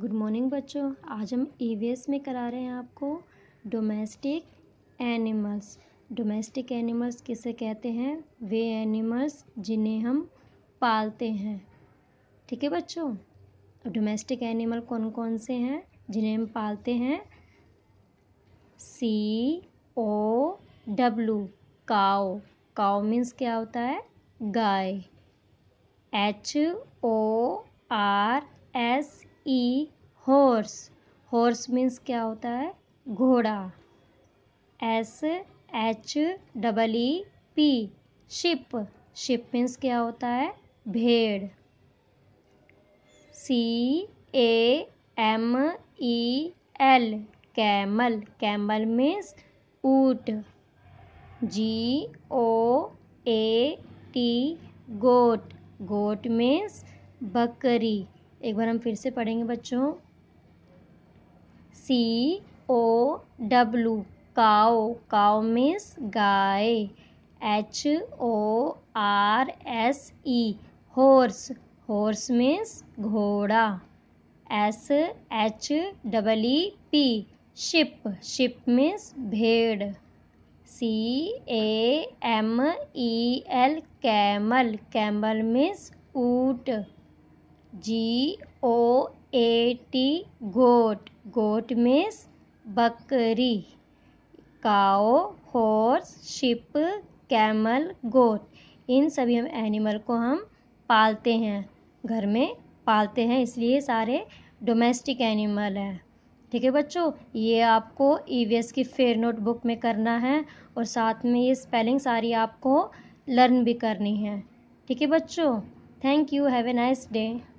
good morning बच्चों आज हम एस e में करा रहे हैं आपको डोमेस्टिक एनिमल्स डोमेस्टिक एनिमल्स किसे कहते हैं वे एनिमल्स जिन्हें हम पालते हैं ठीक है बच्चों डोमेस्टिक एनिमल कौन कौन से हैं जिन्हें हम पालते हैं सी O W cow cow means क्या होता है गाय H O R S E horse horse means क्या होता है घोड़ा S H double E P sheep sheep means क्या होता है भेड़ C A M E L camel camel means ऊट G O A T goat goat means बकरी एक बार हम फिर से पढ़ेंगे बच्चों C O W cow cow means गाय H O R S E horse horse means घोड़ा S H double E P sheep sheep means भेड़ C A M E L camel camel means ऊट G O A T goat goat means बकरी cow horse sheep camel goat इन सभी हम animal को हम पालते हैं घर में पालते हैं इसलिए सारे डोमेस्टिक एनिमल हैं ठीक है बच्चों ये आपको ई e की फेयर नोटबुक में करना है और साथ में ये स्पेलिंग सारी आपको लर्न भी करनी है ठीक है बच्चों thank you have a nice day